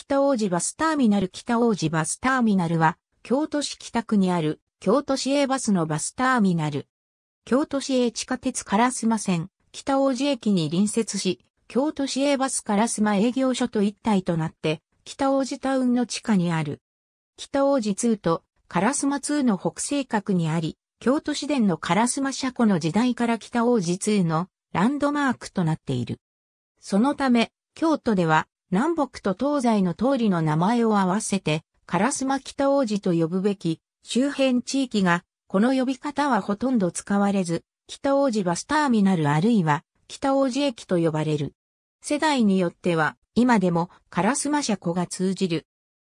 北王子バスターミナル北王子バスターミナルは、京都市北区にある、京都市営バスのバスターミナル。京都市営地下鉄烏マ線、北王子駅に隣接し、京都市営バス烏マ営業所と一体となって、北王子タウンの地下にある。北王子2と烏マ2の北西角にあり、京都市電の烏マ車庫の時代から北王子2のランドマークとなっている。そのため、京都では南北と東西の通りの名前を合わせて、カラスマ北王子と呼ぶべき周辺地域が、この呼び方はほとんど使われず、北王子バスターミナルあるいは北王子駅と呼ばれる。世代によっては、今でもカラスマ車庫が通じる。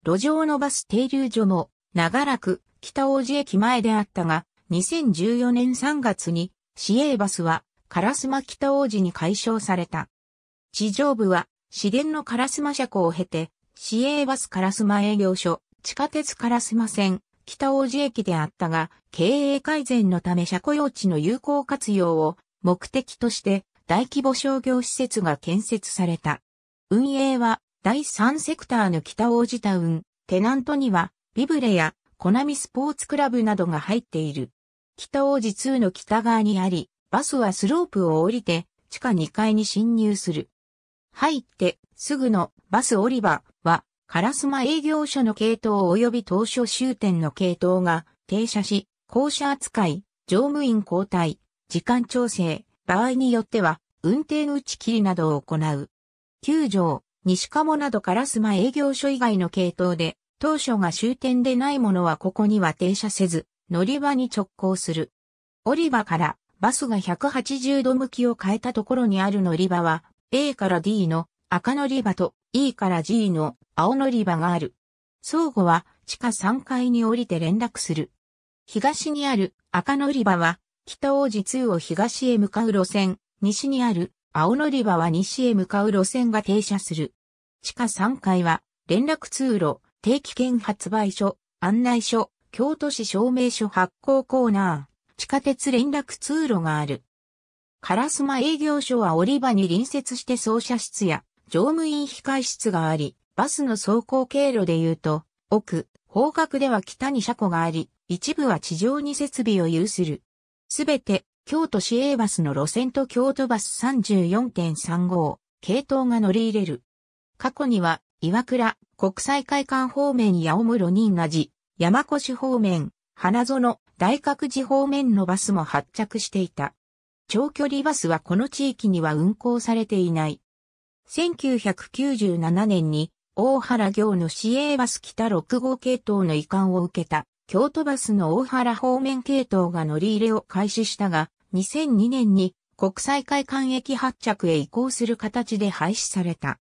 路上のバス停留所も、長らく北王子駅前であったが、2014年3月に、市営バスは、カラスマ北王子に解消された。地上部は、市電のカラスマ車庫を経て、市営バスカラスマ営業所、地下鉄カラスマ線、北大路駅であったが、経営改善のため車庫用地の有効活用を目的として大規模商業施設が建設された。運営は第3セクターの北大路タウン、テナントにはビブレやコナミスポーツクラブなどが入っている。北大路2の北側にあり、バスはスロープを降りて地下2階に侵入する。入ってすぐのバス降り場は、カラスマ営業所の系統及び当初終点の系統が停車し、降車扱い、乗務員交代、時間調整、場合によっては、運転打ち切りなどを行う。9条、西鴨などカラスマ営業所以外の系統で、当初が終点でないものはここには停車せず、乗り場に直行する。降り場からバスが180度向きを変えたところにある乗り場は、A から D の赤乗り場と E から G の青乗り場がある。相互は地下3階に降りて連絡する。東にある赤乗り場は北王子2を東へ向かう路線、西にある青乗り場は西へ向かう路線が停車する。地下3階は連絡通路、定期券発売所、案内所、京都市証明書発行コーナー、地下鉄連絡通路がある。烏丸営業所は折り場に隣接して操車室や乗務員控室があり、バスの走行経路で言うと、奥、方角では北に車庫があり、一部は地上に設備を有する。すべて、京都市営バスの路線と京都バス34.35、系統が乗り入れる。過去には、岩倉、国際会館方面やおむろ新那寺、山越方面、花園、大角寺方面のバスも発着していた。長距離バスはこの地域には運行されていない。1997年に大原行の市営バス北6号系統の移管を受けた京都バスの大原方面系統が乗り入れを開始したが2002年に国際会館駅発着へ移行する形で廃止された。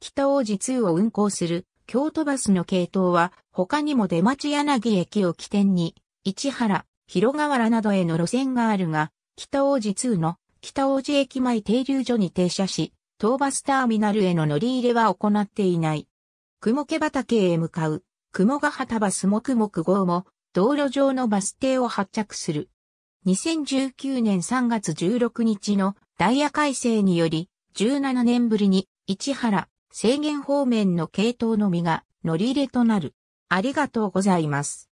北王子2を運行する京都バスの系統は他にも出町柳駅を起点に市原、広河原などへの路線があるが、北王子2の北王子駅前停留所に停車し、東バスターミナルへの乗り入れは行っていない。雲毛畑へ向かう、雲ヶ畑バスももく号も、道路上のバス停を発着する。2019年3月16日のダイヤ改正により、17年ぶりに市原、制限方面の系統のみが乗り入れとなる。ありがとうございます。